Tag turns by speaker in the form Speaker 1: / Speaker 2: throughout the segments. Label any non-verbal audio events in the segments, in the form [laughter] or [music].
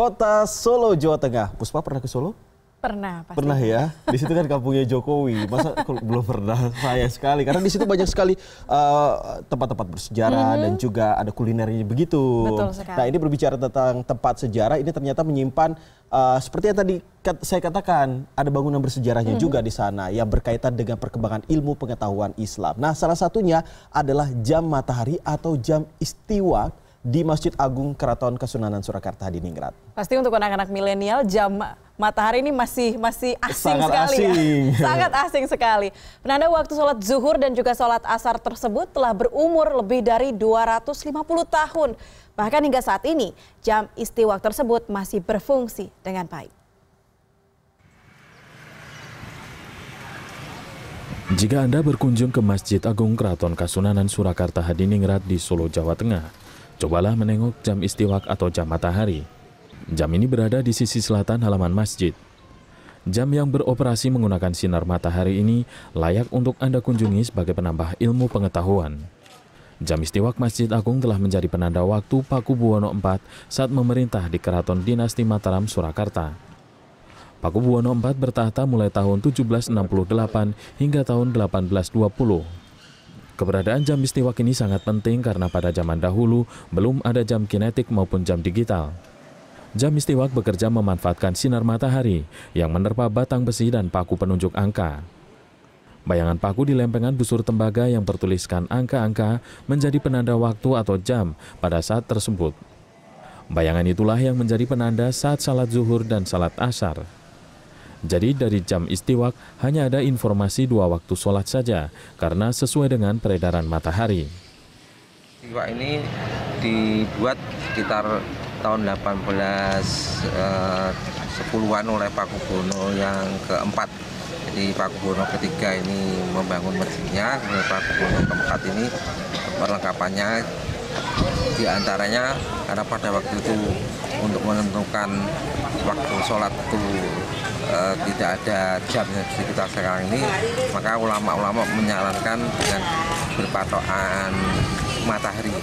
Speaker 1: Kota Solo, Jawa Tengah. Puspa pernah ke Solo?
Speaker 2: Pernah, pasti. Pernah ya? Di situ
Speaker 1: kan kampungnya Jokowi. Masa belum pernah? Saya sekali. Karena di situ banyak sekali eh, tempat-tempat uh, bersejarah mm -hmm. dan juga ada kulinernya begitu. Betul sekali. Nah, ini berbicara tentang tempat sejarah, ini ternyata menyimpan uh, seperti yang tadi saya katakan, ada bangunan bersejarahnya mm -hmm. juga di sana yang berkaitan dengan perkembangan ilmu pengetahuan Islam. Nah, salah satunya adalah jam matahari atau jam istiwa di Masjid Agung Keraton Kasunanan Surakarta Ningrat.
Speaker 2: Pasti untuk anak-anak milenial jam matahari ini masih masih asing Sangat sekali ya. asing. ya. [laughs] Sangat asing sekali. Penanda waktu sholat zuhur dan juga sholat asar tersebut telah berumur lebih dari 250 tahun. Bahkan hingga saat ini jam istiwa tersebut masih berfungsi dengan baik.
Speaker 3: Jika Anda berkunjung ke Masjid Agung Keraton Kasunanan Surakarta Hadiningrat di Solo, Jawa Tengah, Cobalah menengok jam istiwak atau jam matahari. Jam ini berada di sisi selatan halaman masjid. Jam yang beroperasi menggunakan sinar matahari ini layak untuk Anda kunjungi sebagai penambah ilmu pengetahuan. Jam istiwak Masjid Agung telah menjadi penanda waktu Paku Buwono IV saat memerintah di Keraton Dinasti Mataram, Surakarta. Paku Buwono IV bertahta mulai tahun 1768 hingga tahun 1820. Keberadaan jam istiwa ini sangat penting karena pada zaman dahulu belum ada jam kinetik maupun jam digital. Jam istiwak bekerja memanfaatkan sinar matahari yang menerpa batang besi dan paku penunjuk angka. Bayangan paku di lempengan busur tembaga yang bertuliskan angka-angka menjadi penanda waktu atau jam pada saat tersebut. Bayangan itulah yang menjadi penanda saat salat zuhur dan salat asar. Jadi dari jam istiwak hanya ada informasi dua waktu sholat saja karena sesuai dengan peredaran matahari.
Speaker 4: Istiwak ini dibuat sekitar tahun 1810-an eh, oleh Paku Bono yang keempat. Jadi Paku Bono ketiga ini membangun masjidnya, kemudian Paku Bono keempat ini perlengkapannya di antaranya karena pada waktu itu untuk menentukan waktu sholat itu uh, tidak ada jamnya di kita sekarang ini maka ulama-ulama menyarankan dengan berpatokan matahari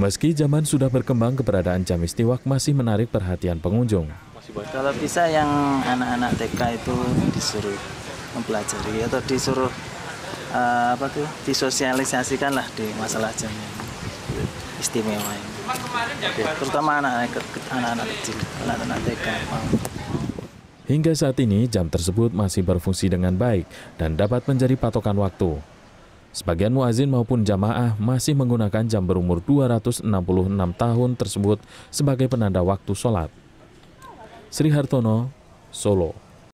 Speaker 3: Meski zaman sudah berkembang, keberadaan jam istiwak masih menarik perhatian pengunjung.
Speaker 4: Kalau bisa yang anak-anak TK itu disuruh
Speaker 1: mempelajari atau disuruh uh, apa tuh disosialisasikan lah di masalah jam istimewa ini. Terutama anak-anak
Speaker 2: kecil, anak-anak TK.
Speaker 3: Hingga saat ini jam tersebut masih berfungsi dengan baik dan dapat menjadi patokan waktu. Sebagian muazin maupun jamaah masih menggunakan jam berumur 266 tahun tersebut sebagai penanda waktu sholat. Sri Hartono, Solo.